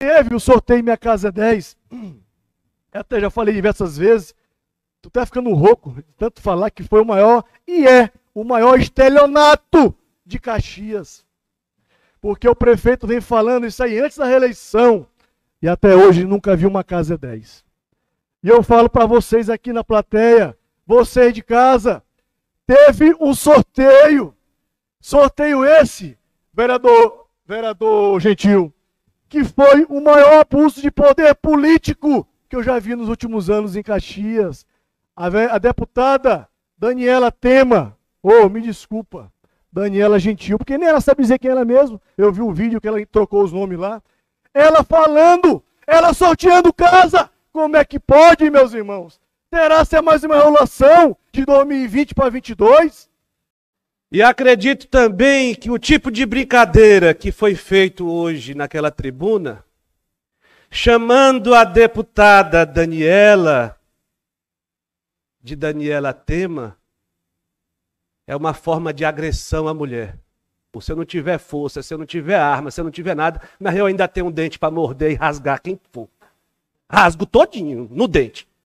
Teve o sorteio Minha Casa é 10. Eu até já falei diversas vezes. Tu tá ficando rouco de tanto falar que foi o maior, e é o maior estelionato de Caxias. Porque o prefeito vem falando isso aí antes da reeleição. E até hoje nunca vi uma casa 10. É e eu falo para vocês aqui na plateia, vocês de casa, teve um sorteio. Sorteio esse, vereador, vereador Gentil, que foi o maior abuso de poder político que eu já vi nos últimos anos em Caxias. A, a deputada Daniela Tema, ou oh, me desculpa, Daniela Gentil, porque nem ela sabe dizer quem ela é mesmo. Eu vi o vídeo que ela trocou os nomes lá. Ela falando, ela sorteando casa. Como é que pode, meus irmãos? Terá ser mais uma enrolação de 2020 para 2022 e acredito também que o tipo de brincadeira que foi feito hoje naquela tribuna, chamando a deputada Daniela de Daniela Tema, é uma forma de agressão à mulher. Se eu não tiver força, se eu não tiver arma, se eu não tiver nada, mas eu ainda tenho um dente para morder e rasgar quem for. Rasgo todinho no dente.